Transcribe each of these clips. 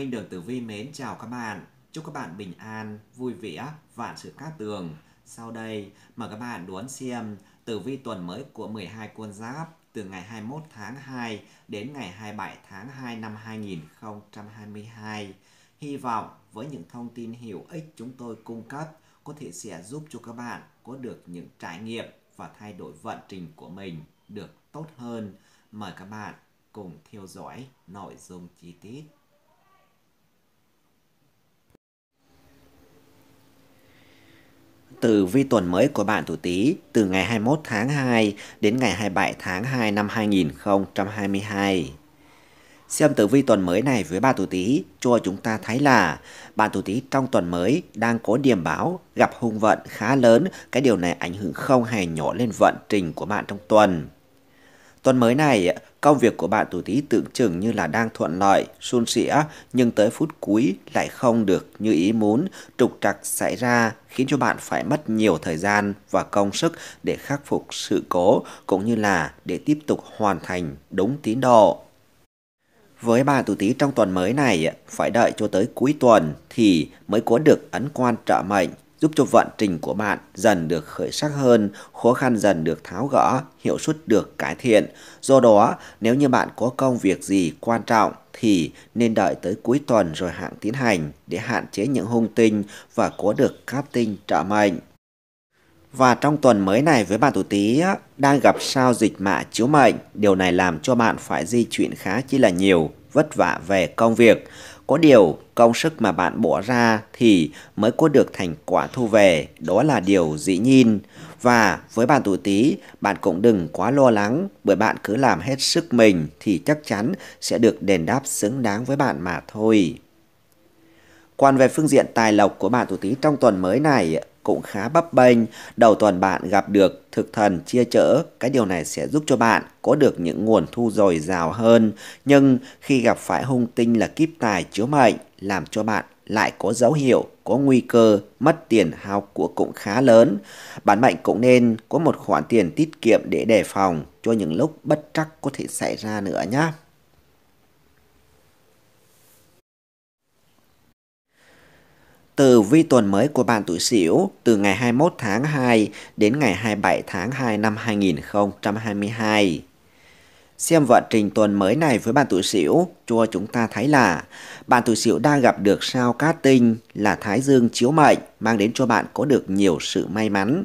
Minh Đường Tử Vi mến chào các bạn. Chúc các bạn bình an, vui vẻ, vạn sự cát tường. Sau đây, mời các bạn đón xem tử vi tuần mới của 12 con giáp từ ngày 21 tháng 2 đến ngày 27 tháng 2 năm 2022. Hy vọng với những thông tin hữu ích chúng tôi cung cấp có thể sẽ giúp cho các bạn có được những trải nghiệm và thay đổi vận trình của mình được tốt hơn. Mời các bạn cùng theo dõi nội dung chi tiết. Từ vi tuần mới của bạn tuổi Tý từ ngày 21 tháng 2 đến ngày 27 tháng 2 năm 2022. Xem tử vi tuần mới này với bạn tuổi Tý cho chúng ta thấy là bạn tuổi Tý trong tuần mới đang có điểm báo gặp hung vận khá lớn, cái điều này ảnh hưởng không hề nhỏ lên vận trình của bạn trong tuần. Tuần mới này Công việc của bạn tuổi Tý tưởng chừng như là đang thuận lợi, suôn sẻ nhưng tới phút cuối lại không được như ý muốn, trục trặc xảy ra khiến cho bạn phải mất nhiều thời gian và công sức để khắc phục sự cố cũng như là để tiếp tục hoàn thành đúng tiến độ. Với bạn tuổi Tý trong tuần mới này, phải đợi cho tới cuối tuần thì mới có được ấn quan trợ mệnh giúp cho vận trình của bạn dần được khởi sắc hơn, khó khăn dần được tháo gỡ, hiệu suất được cải thiện. Do đó, nếu như bạn có công việc gì quan trọng thì nên đợi tới cuối tuần rồi hạn tiến hành để hạn chế những hung tinh và có được cáp tinh trợ mệnh. Và trong tuần mới này với bạn tuổi Tý đang gặp sao dịch mạ chiếu mệnh, điều này làm cho bạn phải di chuyển khá chi là nhiều, vất vả về công việc. Có điều, công sức mà bạn bỏ ra thì mới có được thành quả thu về, đó là điều dĩ nhiên. Và với bạn tuổi Tý, bạn cũng đừng quá lo lắng, bởi bạn cứ làm hết sức mình thì chắc chắn sẽ được đền đáp xứng đáng với bạn mà thôi. Quan về phương diện tài lộc của bạn tuổi Tý trong tuần mới này, cũng khá bấp bênh. Đầu tuần bạn gặp được thực thần chia chở, cái điều này sẽ giúp cho bạn có được những nguồn thu dồi dào hơn. Nhưng khi gặp phải hung tinh là kiếp tài chiếu mệnh, làm cho bạn lại có dấu hiệu có nguy cơ mất tiền hao của cũng khá lớn. Bản mệnh cũng nên có một khoản tiền tiết kiệm để đề phòng cho những lúc bất trắc có thể xảy ra nữa nhé. Từ vi tuần mới của bạn tuổi Sửu từ ngày 21 tháng 2 đến ngày 27 tháng 2 năm 2022. Xem vận trình tuần mới này với bạn tuổi Sửu, cho chúng ta thấy là bạn tuổi Sửu đang gặp được sao cát tinh là Thái Dương chiếu mệnh mang đến cho bạn có được nhiều sự may mắn.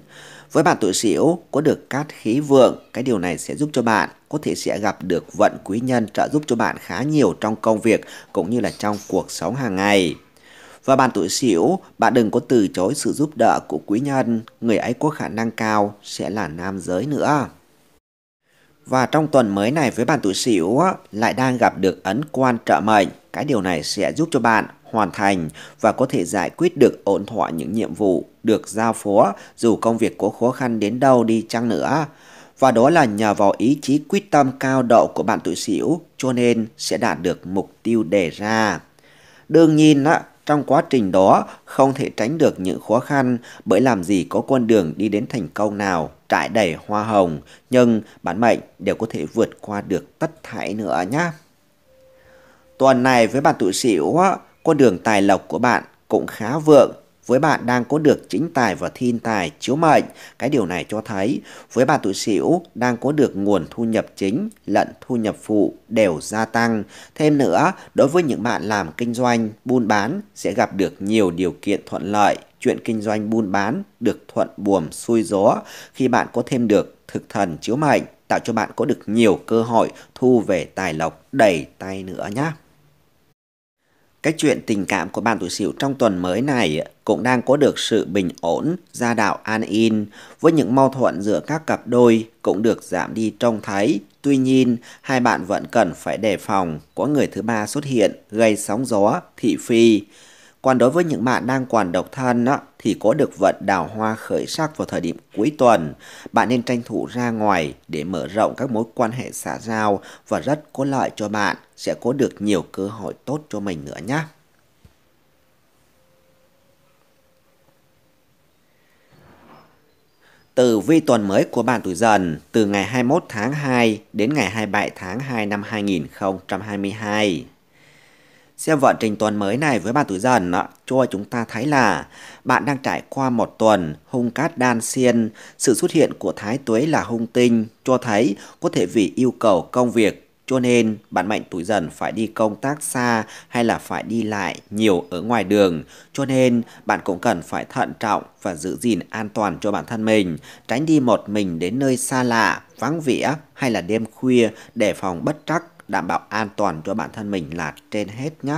Với bạn tuổi Sửu có được cát khí vượng, cái điều này sẽ giúp cho bạn có thể sẽ gặp được vận quý nhân trợ giúp cho bạn khá nhiều trong công việc cũng như là trong cuộc sống hàng ngày. Và bạn tuổi sửu, bạn đừng có từ chối sự giúp đỡ của quý nhân, người ấy có khả năng cao sẽ là nam giới nữa. Và trong tuần mới này với bạn tuổi sửu lại đang gặp được ấn quan trợ mệnh. Cái điều này sẽ giúp cho bạn hoàn thành và có thể giải quyết được ổn thỏa những nhiệm vụ được giao phó dù công việc có khó khăn đến đâu đi chăng nữa. Và đó là nhờ vào ý chí quyết tâm cao độ của bạn tuổi sửu cho nên sẽ đạt được mục tiêu đề ra. Đương nhiên trong quá trình đó, không thể tránh được những khó khăn bởi làm gì có con đường đi đến thành công nào trải đầy hoa hồng, nhưng bản mệnh đều có thể vượt qua được tất thảy nữa nhé. Tuần này với bạn tuổi sửu, con đường tài lộc của bạn cũng khá vượng với bạn đang có được chính tài và thiên tài chiếu mệnh. Cái điều này cho thấy với bạn tuổi Sửu đang có được nguồn thu nhập chính lẫn thu nhập phụ đều gia tăng. Thêm nữa, đối với những bạn làm kinh doanh, buôn bán sẽ gặp được nhiều điều kiện thuận lợi chuyện kinh doanh buôn bán được thuận buồm xuôi gió khi bạn có thêm được thực thần chiếu mệnh tạo cho bạn có được nhiều cơ hội thu về tài lộc đầy tay nữa nhé. Cái chuyện tình cảm của bạn tuổi Sửu trong tuần mới này cũng đang có được sự bình ổn, gia đạo an yên, với những mâu thuẫn giữa các cặp đôi cũng được giảm đi trông thấy. Tuy nhiên, hai bạn vẫn cần phải đề phòng có người thứ ba xuất hiện gây sóng gió, thị phi. Còn đối với những bạn đang còn độc thân á, thì có được vận đào hoa khởi sắc vào thời điểm cuối tuần, bạn nên tranh thủ ra ngoài để mở rộng các mối quan hệ xã giao và rất có lợi cho bạn, sẽ có được nhiều cơ hội tốt cho mình nữa nhé. từ vi tuần mới của bạn tuổi dần từ ngày 21 tháng 2 đến ngày 27 tháng 2 năm 2022. Xem vận trình tuần mới này với bạn tuổi dần cho chúng ta thấy là bạn đang trải qua một tuần hung cát đan xiên. Sự xuất hiện của thái tuế là hung tinh cho thấy có thể vì yêu cầu công việc cho nên bạn mệnh tuổi dần phải đi công tác xa hay là phải đi lại nhiều ở ngoài đường. Cho nên bạn cũng cần phải thận trọng và giữ gìn an toàn cho bản thân mình. Tránh đi một mình đến nơi xa lạ, vắng vẻ hay là đêm khuya để phòng bất trắc đảm bảo an toàn cho bản thân mình là trên hết nhé.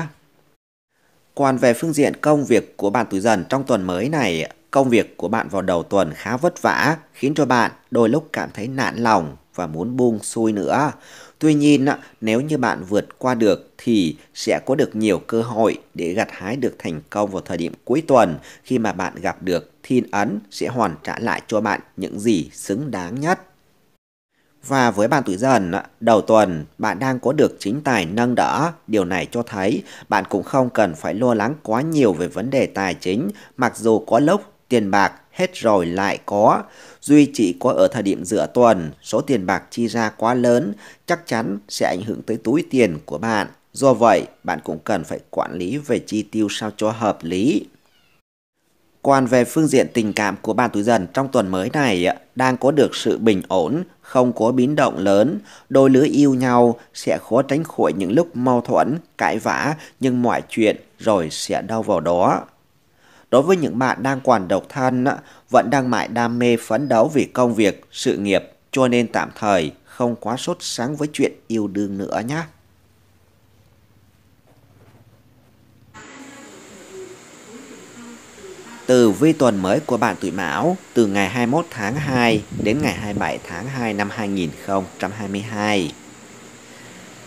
Còn về phương diện công việc của bạn tuổi dần trong tuần mới này, công việc của bạn vào đầu tuần khá vất vả, khiến cho bạn đôi lúc cảm thấy nạn lòng và muốn buông xuôi nữa. Tuy nhiên, nếu như bạn vượt qua được thì sẽ có được nhiều cơ hội để gặt hái được thành công vào thời điểm cuối tuần khi mà bạn gặp được thiên ấn sẽ hoàn trả lại cho bạn những gì xứng đáng nhất. Và với bạn tuổi dần, đầu tuần bạn đang có được chính tài nâng đỡ. Điều này cho thấy bạn cũng không cần phải lo lắng quá nhiều về vấn đề tài chính, mặc dù có lốc tiền bạc hết rồi lại có. Duy chỉ có ở thời điểm giữa tuần, số tiền bạc chi ra quá lớn chắc chắn sẽ ảnh hưởng tới túi tiền của bạn. Do vậy, bạn cũng cần phải quản lý về chi tiêu sao cho hợp lý. Còn về phương diện tình cảm của bạn tuổi dần trong tuần mới này đang có được sự bình ổn, không có biến động lớn, đôi lứa yêu nhau sẽ khó tránh khỏi những lúc mâu thuẫn, cãi vã nhưng mọi chuyện rồi sẽ đau vào đó. Đối với những bạn đang còn độc thân, vẫn đang mãi đam mê phấn đấu vì công việc, sự nghiệp cho nên tạm thời không quá sốt sáng với chuyện yêu đương nữa nhé. từ vi tuần mới của bạn tuổi Mão từ ngày 21 tháng 2 đến ngày 27 tháng 2 năm 2022.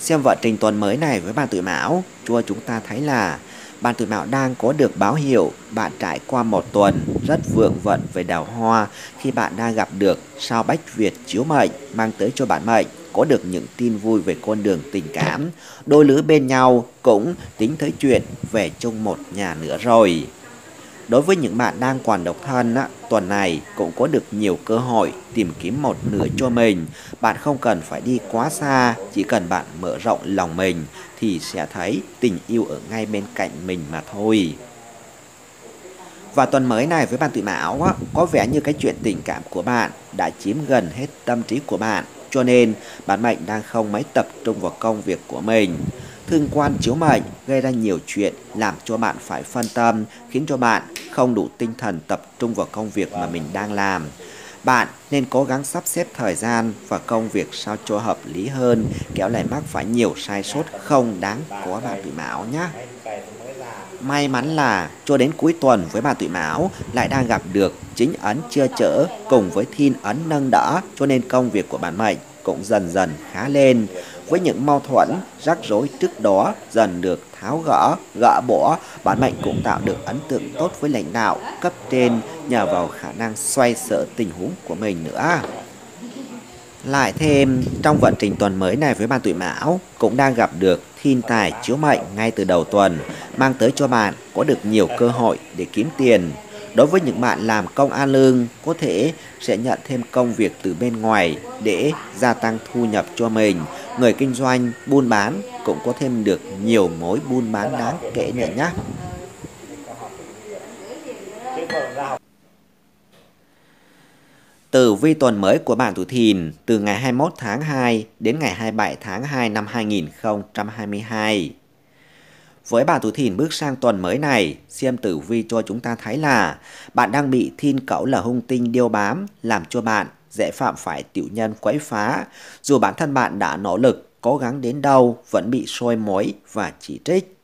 Xem vận trình tuần mới này với bạn tuổi Mão, cho chúng ta thấy là bạn tuổi Mão đang có được báo hiệu bạn trải qua một tuần rất vượng vận về đào hoa khi bạn đã gặp được sao bách Việt chiếu mệnh mang tới cho bạn mệnh có được những tin vui về con đường tình cảm. Đôi lứa bên nhau cũng tính tới chuyện về chung một nhà nữa rồi. Đối với những bạn đang còn độc thân, tuần này cũng có được nhiều cơ hội tìm kiếm một nửa cho mình. Bạn không cần phải đi quá xa, chỉ cần bạn mở rộng lòng mình thì sẽ thấy tình yêu ở ngay bên cạnh mình mà thôi. Và tuần mới này với bạn tuổi mão có vẻ như cái chuyện tình cảm của bạn đã chiếm gần hết tâm trí của bạn. Cho nên bạn mệnh đang không mấy tập trung vào công việc của mình thương quan chiếu mệnh gây ra nhiều chuyện làm cho bạn phải phân tâm, khiến cho bạn không đủ tinh thần tập trung vào công việc mà mình đang làm. Bạn nên cố gắng sắp xếp thời gian và công việc sao cho hợp lý hơn, kéo lại mắc phải nhiều sai sót không đáng có bạn tụi mão nhé. May mắn là cho đến cuối tuần với bà tụi Mão lại đang gặp được chính ấn chưa chở cùng với thiên ấn nâng đỡ cho nên công việc của bạn mệnh cũng dần dần khá lên với những mâu thuẫn, rắc rối trước đó dần được tháo gỡ, gỡ bỏ, bản mệnh cũng tạo được ấn tượng tốt với lãnh đạo, cấp trên nhờ vào khả năng xoay sở tình huống của mình nữa. Lại thêm, trong vận trình tuần mới này với bạn tuổi mão cũng đang gặp được thiên tài chiếu mệnh ngay từ đầu tuần, mang tới cho bạn có được nhiều cơ hội để kiếm tiền, Đối với những bạn làm công an lương, có thể sẽ nhận thêm công việc từ bên ngoài để gia tăng thu nhập cho mình. Người kinh doanh, buôn bán cũng có thêm được nhiều mối buôn bán đáng kể nữa nhé. từ vi tuần mới của bạn tuổi Thìn từ ngày 21 tháng 2 đến ngày 27 tháng 2 năm 2022. Với bà tuổi thìn bước sang tuần mới này, xem tử vi cho chúng ta thấy là bạn đang bị thiên cẩu là hung tinh điêu bám, làm cho bạn dễ phạm phải tiểu nhân quấy phá. Dù bản thân bạn đã nỗ lực, cố gắng đến đâu vẫn bị soi mối và chỉ trích.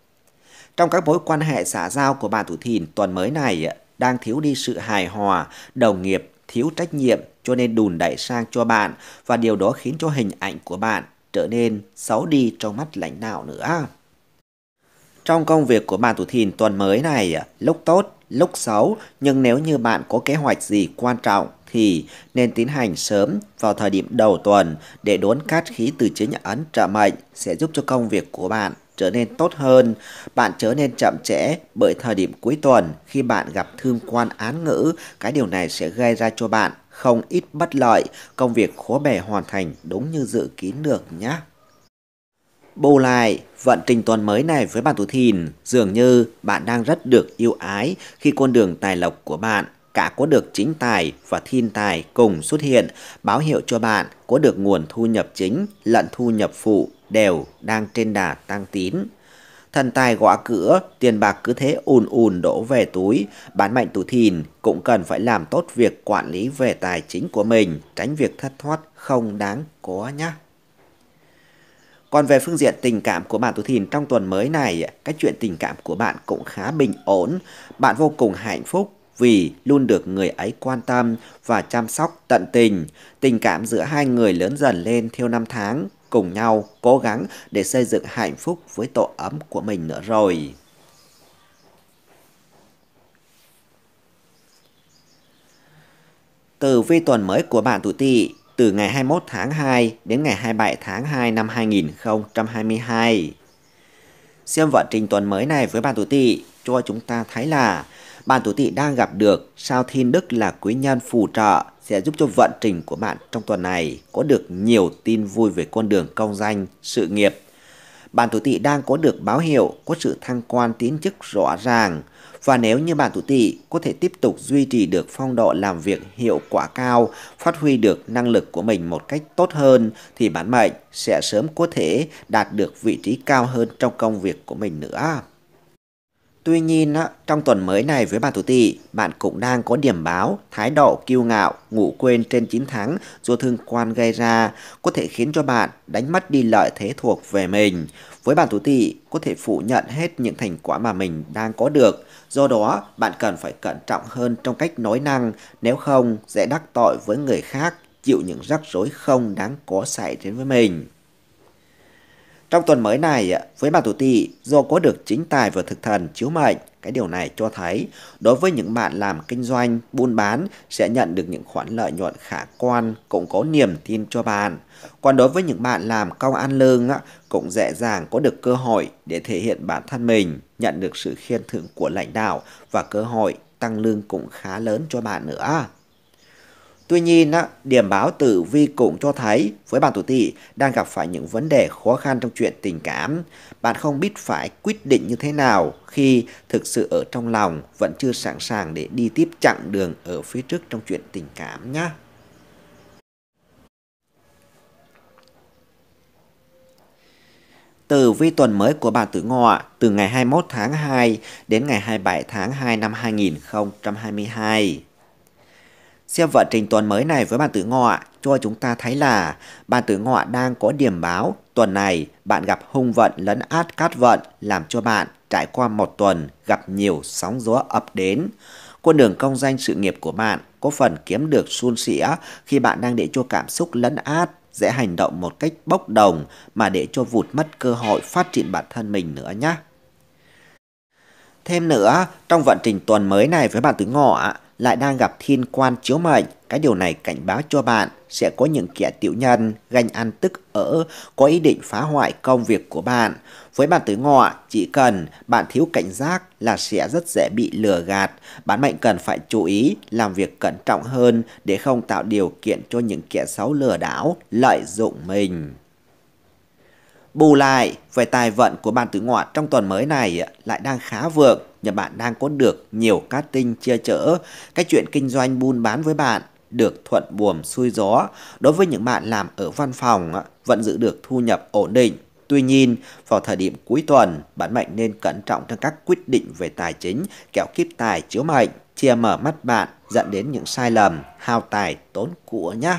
Trong các mối quan hệ xã giao của bà tuổi thìn tuần mới này đang thiếu đi sự hài hòa, đồng nghiệp, thiếu trách nhiệm cho nên đùn đẩy sang cho bạn và điều đó khiến cho hình ảnh của bạn trở nên xấu đi trong mắt lãnh đạo nữa. Trong công việc của bạn tuổi thìn tuần mới này, lúc tốt, lúc xấu, nhưng nếu như bạn có kế hoạch gì quan trọng thì nên tiến hành sớm vào thời điểm đầu tuần để đốn cát khí từ chính ấn trợ mệnh sẽ giúp cho công việc của bạn trở nên tốt hơn. Bạn trở nên chậm trễ bởi thời điểm cuối tuần khi bạn gặp thương quan án ngữ, cái điều này sẽ gây ra cho bạn không ít bất lợi, công việc khó bề hoàn thành đúng như dự kiến được nhé. Bù lại, vận trình tuần mới này với bạn tuổi Thìn dường như bạn đang rất được yêu ái khi con đường tài lộc của bạn cả có được chính tài và thiên tài cùng xuất hiện, báo hiệu cho bạn có được nguồn thu nhập chính lẫn thu nhập phụ đều đang trên đà tăng tín. Thần tài gõ cửa, tiền bạc cứ thế ùn ùn đổ về túi, bán mạnh tù thìn cũng cần phải làm tốt việc quản lý về tài chính của mình, tránh việc thất thoát không đáng có nhé. Còn về phương diện tình cảm của bạn tuổi Thìn trong tuần mới này, các chuyện tình cảm của bạn cũng khá bình ổn. Bạn vô cùng hạnh phúc vì luôn được người ấy quan tâm và chăm sóc tận tình. Tình cảm giữa hai người lớn dần lên theo năm tháng, cùng nhau cố gắng để xây dựng hạnh phúc với tổ ấm của mình nữa rồi. Từ vi tuần mới của bạn tuổi tỵ từ ngày 21 tháng 2 đến ngày 27 tháng 2 năm 2022. Xem vận trình tuần mới này với bạn tuổi Tỵ cho chúng ta thấy là bạn tuổi Tỵ đang gặp được sao Thiên Đức là quý nhân phù trợ sẽ giúp cho vận trình của bạn trong tuần này có được nhiều tin vui về con đường công danh, sự nghiệp. Bạn tuổi Tỵ đang có được báo hiệu có sự thăng quan tiến chức rõ ràng và nếu như bạn tuổi tỵ có thể tiếp tục duy trì được phong độ làm việc hiệu quả cao, phát huy được năng lực của mình một cách tốt hơn thì bản mệnh sẽ sớm có thể đạt được vị trí cao hơn trong công việc của mình nữa. Tuy nhiên, trong tuần mới này với bạn Thủ Tỷ, bạn cũng đang có điểm báo, thái độ kiêu ngạo, ngủ quên trên 9 tháng do thương quan gây ra, có thể khiến cho bạn đánh mất đi lợi thế thuộc về mình. Với bạn Thủ Tỷ, có thể phủ nhận hết những thành quả mà mình đang có được, do đó bạn cần phải cẩn trọng hơn trong cách nói năng, nếu không sẽ đắc tội với người khác, chịu những rắc rối không đáng có xảy đến với mình. Trong tuần mới này, à, với bạn tuổi tỵ do có được chính tài và thực thần chiếu mệnh, cái điều này cho thấy đối với những bạn làm kinh doanh, buôn bán sẽ nhận được những khoản lợi nhuận khả quan cũng có niềm tin cho bạn. Còn đối với những bạn làm công ăn lương à, cũng dễ dàng có được cơ hội để thể hiện bản thân mình, nhận được sự khen thưởng của lãnh đạo và cơ hội tăng lương cũng khá lớn cho bạn nữa. Tuy nhiên, điểm báo tử vi cũng cho thấy với bạn tuổi tỵ đang gặp phải những vấn đề khó khăn trong chuyện tình cảm. Bạn không biết phải quyết định như thế nào khi thực sự ở trong lòng vẫn chưa sẵn sàng để đi tiếp chặng đường ở phía trước trong chuyện tình cảm nhé. Từ vi tuần mới của bạn tuổi Ngọ từ ngày 21 tháng 2 đến ngày 27 tháng 2 năm 2022. Xem vận trình tuần mới này với bạn tử ngọ cho chúng ta thấy là bạn tử ngọ đang có điểm báo tuần này bạn gặp hung vận lẫn át cát vận làm cho bạn trải qua một tuần gặp nhiều sóng gió ập đến. Con đường công danh sự nghiệp của bạn có phần kiếm được suôn sẻ khi bạn đang để cho cảm xúc lẫn át dễ hành động một cách bốc đồng mà để cho vụt mất cơ hội phát triển bản thân mình nữa nhé. Thêm nữa, trong vận trình tuần mới này với bạn tử ngọ lại đang gặp thiên quan chiếu mệnh. Cái điều này cảnh báo cho bạn sẽ có những kẻ tiểu nhân, ganh ăn tức ở, có ý định phá hoại công việc của bạn. Với bạn tuổi ngọ, chỉ cần bạn thiếu cảnh giác là sẽ rất dễ bị lừa gạt. Bạn mệnh cần phải chú ý làm việc cẩn trọng hơn để không tạo điều kiện cho những kẻ xấu lừa đảo lợi dụng mình. Bù lại về tài vận của ban tử ngọn trong tuần mới này lại đang khá vượng nhờ bạn đang có được nhiều cá tinh chia chở. Cái chuyện kinh doanh buôn bán với bạn được thuận buồm xuôi gió. Đối với những bạn làm ở văn phòng vẫn giữ được thu nhập ổn định. Tuy nhiên, vào thời điểm cuối tuần, bạn mệnh nên cẩn trọng trong các quyết định về tài chính, kẹo kiếp tài chiếu mệnh, chia mở mắt bạn dẫn đến những sai lầm, hao tài tốn của nhé.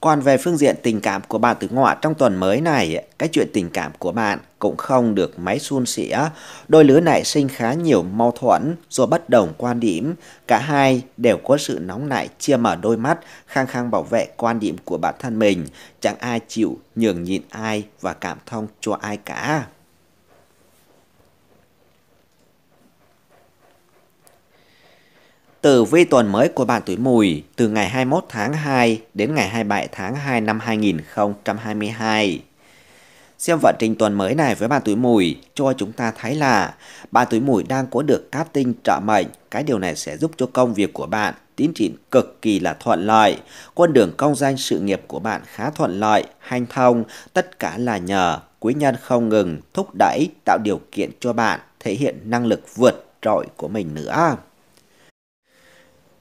Còn về phương diện tình cảm của bạn tử ngọ trong tuần mới này, cái chuyện tình cảm của bạn cũng không được máy suôn sẻ. Đôi lứa nảy sinh khá nhiều mâu thuẫn rồi bất đồng quan điểm. Cả hai đều có sự nóng nảy chia mở đôi mắt, khăng khăng bảo vệ quan điểm của bản thân mình. Chẳng ai chịu nhường nhịn ai và cảm thông cho ai cả. Tử vi tuần mới của bạn tuổi mùi từ ngày 21 tháng 2 đến ngày 27 tháng 2 năm 2022. Xem vận trình tuần mới này với bạn tuổi mùi cho chúng ta thấy là bạn tuổi mùi đang có được cát tinh trợ mệnh. Cái điều này sẽ giúp cho công việc của bạn tiến triển cực kỳ là thuận lợi. Con đường công danh sự nghiệp của bạn khá thuận lợi, hanh thông. Tất cả là nhờ quý nhân không ngừng thúc đẩy tạo điều kiện cho bạn thể hiện năng lực vượt trội của mình nữa.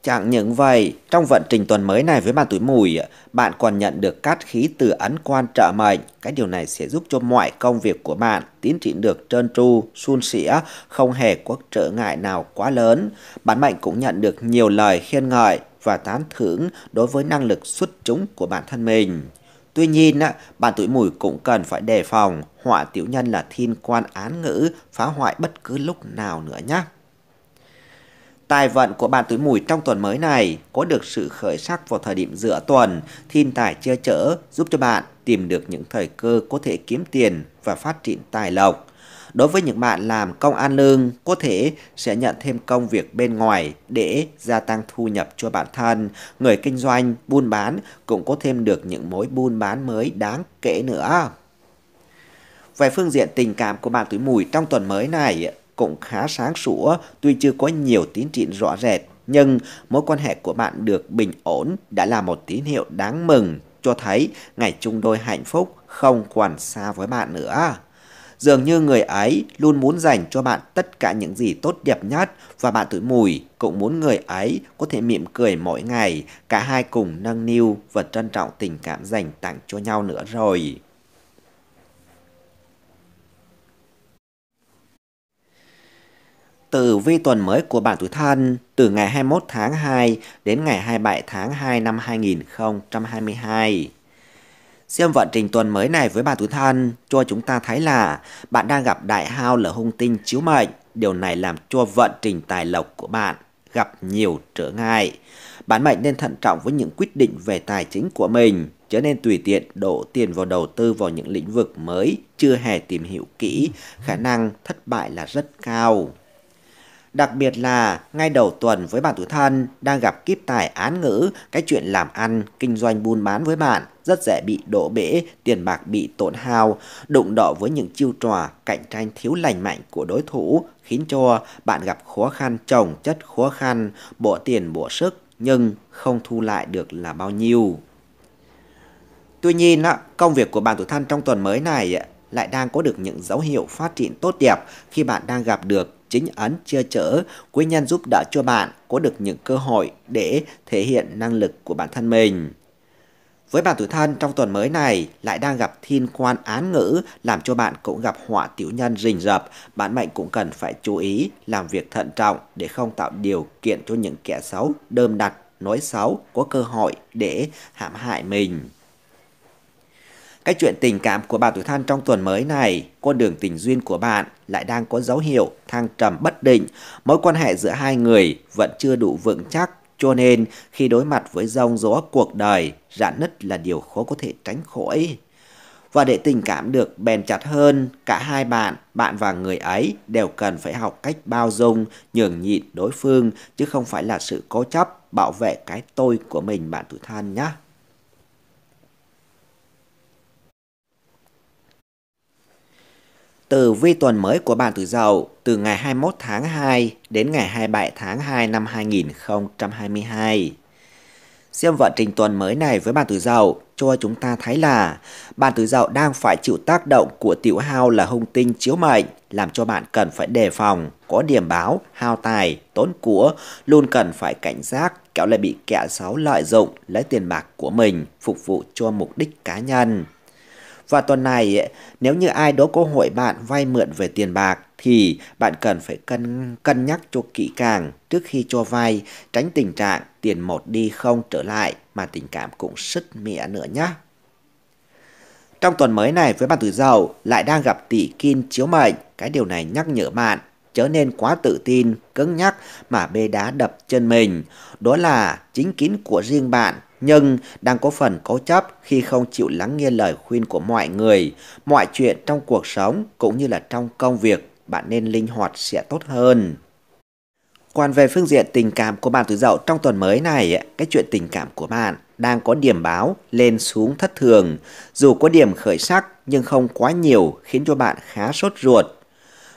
Chẳng những vậy, trong vận trình tuần mới này với bàn tuổi mùi, bạn còn nhận được cát khí từ ấn quan trợ mệnh. Cái điều này sẽ giúp cho mọi công việc của bạn tiến triển được trơn tru, suôn sẻ, không hề có trở ngại nào quá lớn. Bản mệnh cũng nhận được nhiều lời khen ngợi và tán thưởng đối với năng lực xuất chúng của bản thân mình. Tuy nhiên, bạn tuổi mùi cũng cần phải đề phòng họa tiểu nhân là thiên quan án ngữ phá hoại bất cứ lúc nào nữa nhé. Tài vận của bạn tuổi mùi trong tuần mới này có được sự khởi sắc vào thời điểm giữa tuần, thiên tài che chở giúp cho bạn tìm được những thời cơ có thể kiếm tiền và phát triển tài lộc. Đối với những bạn làm công an lương, có thể sẽ nhận thêm công việc bên ngoài để gia tăng thu nhập cho bản thân. Người kinh doanh, buôn bán cũng có thêm được những mối buôn bán mới đáng kể nữa. Về phương diện tình cảm của bạn tuổi mùi trong tuần mới này, cũng khá sáng sủa, tuy chưa có nhiều tiến triển rõ rệt, nhưng mối quan hệ của bạn được bình ổn đã là một tín hiệu đáng mừng, cho thấy ngày chung đôi hạnh phúc không còn xa với bạn nữa. Dường như người ấy luôn muốn dành cho bạn tất cả những gì tốt đẹp nhất và bạn tuổi mùi cũng muốn người ấy có thể mỉm cười mỗi ngày, cả hai cùng nâng niu và trân trọng tình cảm dành tặng cho nhau nữa rồi. tử vi tuần mới của bạn tuổi thân từ ngày 21 tháng 2 đến ngày 27 tháng 2 năm 2022. Xem vận trình tuần mới này với bạn tuổi thân cho chúng ta thấy là bạn đang gặp đại hao lở hung tinh chiếu mệnh. Điều này làm cho vận trình tài lộc của bạn gặp nhiều trở ngại. Bạn mệnh nên thận trọng với những quyết định về tài chính của mình, trở nên tùy tiện đổ tiền vào đầu tư vào những lĩnh vực mới chưa hề tìm hiểu kỹ, khả năng thất bại là rất cao. Đặc biệt là ngay đầu tuần với bạn tuổi thân đang gặp kiếp tài án ngữ, cái chuyện làm ăn, kinh doanh buôn bán với bạn rất dễ bị đổ bể, tiền bạc bị tổn hao, đụng độ với những chiêu trò cạnh tranh thiếu lành mạnh của đối thủ, khiến cho bạn gặp khó khăn chồng chất khó khăn, bỏ tiền bỏ sức nhưng không thu lại được là bao nhiêu. Tuy nhiên, công việc của bạn tuổi thân trong tuần mới này lại đang có được những dấu hiệu phát triển tốt đẹp khi bạn đang gặp được chính ấn che chở, quý nhân giúp đỡ cho bạn có được những cơ hội để thể hiện năng lực của bản thân mình. Với bạn tuổi thân trong tuần mới này lại đang gặp thiên quan án ngữ làm cho bạn cũng gặp họa tiểu nhân rình rập, bạn mệnh cũng cần phải chú ý làm việc thận trọng để không tạo điều kiện cho những kẻ xấu đơm đặt nói xấu có cơ hội để hãm hại mình. Cái chuyện tình cảm của bà tuổi than trong tuần mới này, con đường tình duyên của bạn lại đang có dấu hiệu thăng trầm bất định. Mối quan hệ giữa hai người vẫn chưa đủ vững chắc, cho nên khi đối mặt với rong gió cuộc đời, rạn nứt là điều khó có thể tránh khỏi. Và để tình cảm được bền chặt hơn, cả hai bạn, bạn và người ấy đều cần phải học cách bao dung, nhường nhịn đối phương, chứ không phải là sự cố chấp, bảo vệ cái tôi của mình bạn tuổi than nhé. Từ vi tuần mới của bạn tuổi Dậu từ ngày 21 tháng 2 đến ngày 27 tháng 2 năm 2022. Xem vận trình tuần mới này với bạn tuổi Dậu cho chúng ta thấy là bạn tuổi Dậu đang phải chịu tác động của tiểu hao là hung tinh chiếu mệnh làm cho bạn cần phải đề phòng, có điểm báo, hao tài, tốn của, luôn cần phải cảnh giác kẻo lại bị kẻ xấu lợi dụng lấy tiền bạc của mình phục vụ cho mục đích cá nhân. Và tuần này, nếu như ai đó có hội bạn vay mượn về tiền bạc, thì bạn cần phải cân cân nhắc cho kỹ càng trước khi cho vay, tránh tình trạng tiền một đi không trở lại mà tình cảm cũng sứt mẻ nữa nhé. Trong tuần mới này với bạn tuổi giàu lại đang gặp tỷ kim chiếu mệnh, cái điều này nhắc nhở bạn chớ nên quá tự tin, cứng nhắc mà bê đá đập chân mình. Đó là chính kiến của riêng bạn nhưng đang có phần cố chấp khi không chịu lắng nghe lời khuyên của mọi người. Mọi chuyện trong cuộc sống cũng như là trong công việc, bạn nên linh hoạt sẽ tốt hơn. Quan về phương diện tình cảm của bạn tuổi dậu trong tuần mới này, cái chuyện tình cảm của bạn đang có điểm báo lên xuống thất thường. Dù có điểm khởi sắc nhưng không quá nhiều khiến cho bạn khá sốt ruột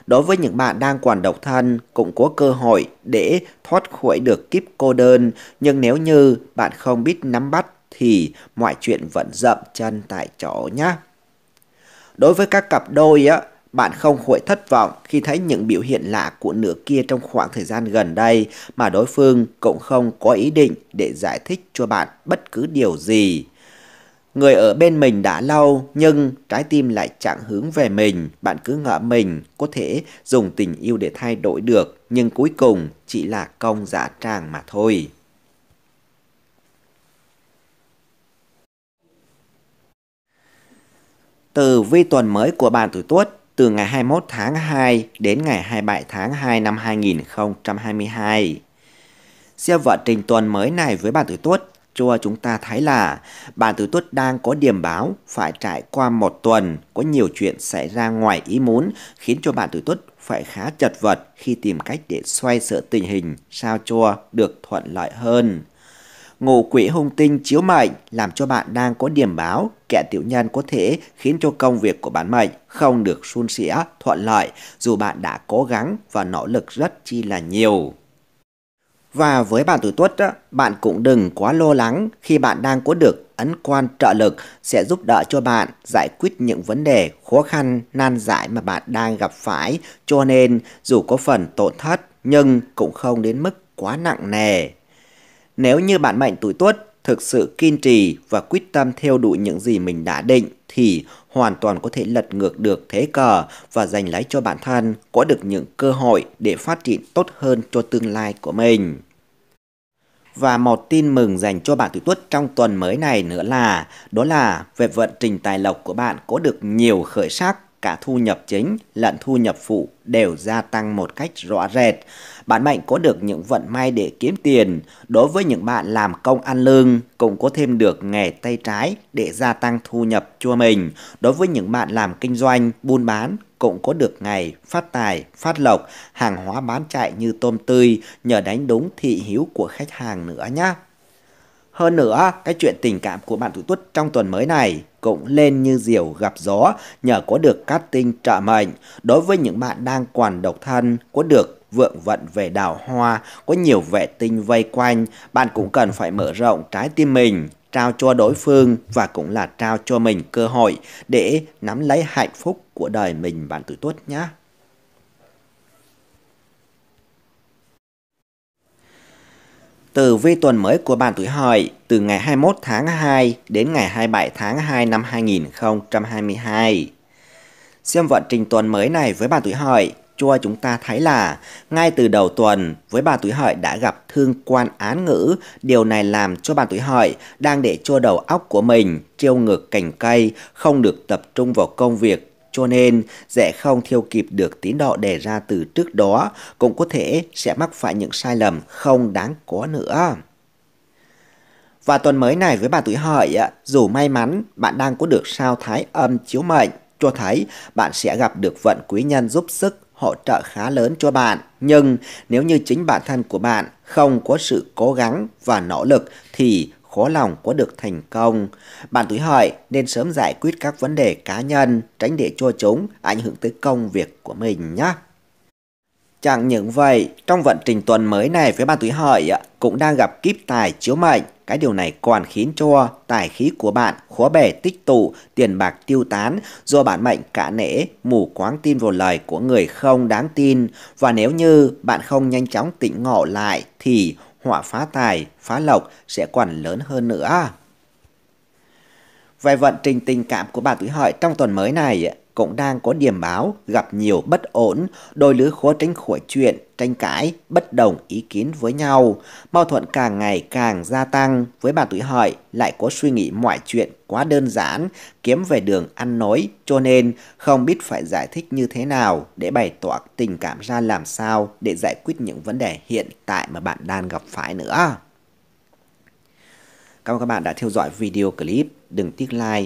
Đối với những bạn đang còn độc thân cũng có cơ hội để thoát khỏi được kiếp cô đơn, nhưng nếu như bạn không biết nắm bắt thì mọi chuyện vẫn dậm chân tại chỗ nhé. Đối với các cặp đôi á, bạn không khỏi thất vọng khi thấy những biểu hiện lạ của nửa kia trong khoảng thời gian gần đây mà đối phương cũng không có ý định để giải thích cho bạn bất cứ điều gì. Người ở bên mình đã lâu nhưng trái tim lại chẳng hướng về mình. Bạn cứ ngỡ mình có thể dùng tình yêu để thay đổi được nhưng cuối cùng chỉ là công giả tràng mà thôi. Từ vi tuần mới của bạn tuổi tuất từ ngày 21 tháng 2 đến ngày 27 tháng 2 năm 2022. Xem vận trình tuần mới này với bạn tuổi tuất cho chúng ta thấy là bản tử tuất đang có điểm báo phải trải qua một tuần có nhiều chuyện xảy ra ngoài ý muốn khiến cho bản tử tuất phải khá chật vật khi tìm cách để xoay sở tình hình sao cho được thuận lợi hơn. Ngũ quỷ hung tinh chiếu mệnh làm cho bạn đang có điểm báo kẻ tiểu nhân có thể khiến cho công việc của bạn mệnh không được suôn sẻ thuận lợi dù bạn đã cố gắng và nỗ lực rất chi là nhiều. Và với bạn tuổi tuất, bạn cũng đừng quá lo lắng khi bạn đang có được ấn quan trợ lực sẽ giúp đỡ cho bạn giải quyết những vấn đề khó khăn, nan giải mà bạn đang gặp phải. Cho nên dù có phần tổn thất nhưng cũng không đến mức quá nặng nề. Nếu như bạn mệnh tuổi tuất thực sự kiên trì và quyết tâm theo đuổi những gì mình đã định thì hoàn toàn có thể lật ngược được thế cờ và giành lấy cho bản thân có được những cơ hội để phát triển tốt hơn cho tương lai của mình. Và một tin mừng dành cho bạn tuổi tuất trong tuần mới này nữa là đó là về vận trình tài lộc của bạn có được nhiều khởi sắc cả thu nhập chính lẫn thu nhập phụ đều gia tăng một cách rõ rệt. Bạn mạnh có được những vận may để kiếm tiền, đối với những bạn làm công ăn lương cũng có thêm được nghề tay trái để gia tăng thu nhập cho mình. Đối với những bạn làm kinh doanh, buôn bán cũng có được ngày phát tài, phát lộc, hàng hóa bán chạy như tôm tươi nhờ đánh đúng thị hiếu của khách hàng nữa nhé. Hơn nữa, cái chuyện tình cảm của bạn tuổi tuất trong tuần mới này cũng lên như diều gặp gió nhờ có được cát tinh trợ mệnh. Đối với những bạn đang còn độc thân, có được vượng vận về đào hoa, có nhiều vệ tinh vây quanh, bạn cũng cần phải mở rộng trái tim mình, trao cho đối phương và cũng là trao cho mình cơ hội để nắm lấy hạnh phúc của đời mình bạn tuổi tuất nhé. từ vi tuần mới của bạn tuổi hợi từ ngày 21 tháng 2 đến ngày 27 tháng 2 năm 2022. Xem vận trình tuần mới này với bạn tuổi hợi, cho chúng ta thấy là ngay từ đầu tuần với bạn tuổi hợi đã gặp thương quan án ngữ, điều này làm cho bạn tuổi hợi đang để cho đầu óc của mình treo ngược cành cây, không được tập trung vào công việc cho nên, sẽ không theo kịp được tiến độ đề ra từ trước đó, cũng có thể sẽ mắc phải những sai lầm không đáng có nữa. Và tuần mới này với bà tuổi hợi, dù may mắn bạn đang có được sao thái âm chiếu mệnh, cho thấy bạn sẽ gặp được vận quý nhân giúp sức hỗ trợ khá lớn cho bạn. Nhưng nếu như chính bản thân của bạn không có sự cố gắng và nỗ lực thì khó lòng có được thành công. Bạn tuổi hợi nên sớm giải quyết các vấn đề cá nhân, tránh để cho chúng ảnh hưởng tới công việc của mình nhé. Chẳng những vậy, trong vận trình tuần mới này với bạn tuổi hợi cũng đang gặp kíp tài chiếu mệnh. Cái điều này còn khiến cho tài khí của bạn khó bề tích tụ, tiền bạc tiêu tán do bản mệnh cả nể, mù quáng tin vào lời của người không đáng tin. Và nếu như bạn không nhanh chóng tỉnh ngộ lại thì họa phá tài, phá lộc sẽ còn lớn hơn nữa. Về vận trình tình cảm của bà tuổi hợi trong tuần mới này, cũng đang có điểm báo gặp nhiều bất ổn, đôi lứa khó tránh khỏi chuyện, tranh cãi, bất đồng ý kiến với nhau. Mâu thuẫn càng ngày càng gia tăng, với bà tuổi hợi lại có suy nghĩ mọi chuyện quá đơn giản, kiếm về đường ăn nói, cho nên không biết phải giải thích như thế nào để bày tỏ tình cảm ra làm sao để giải quyết những vấn đề hiện tại mà bạn đang gặp phải nữa. Cảm ơn các bạn đã theo dõi video clip. Đừng tiếc like